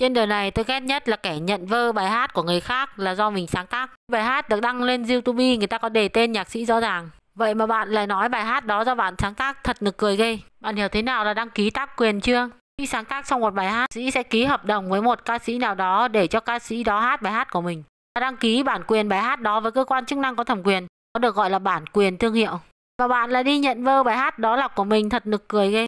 Trên đời này tôi ghét nhất là kẻ nhận vơ bài hát của người khác là do mình sáng tác. Bài hát được đăng lên YouTube người ta có đề tên nhạc sĩ rõ ràng. Vậy mà bạn lại nói bài hát đó do bạn sáng tác thật nực cười ghê. Bạn hiểu thế nào là đăng ký tác quyền chưa? Khi sáng tác xong một bài hát, sĩ sẽ ký hợp đồng với một ca sĩ nào đó để cho ca sĩ đó hát bài hát của mình. Và đăng ký bản quyền bài hát đó với cơ quan chức năng có thẩm quyền, nó được gọi là bản quyền thương hiệu. Và bạn lại đi nhận vơ bài hát đó là của mình thật nực cười ghê.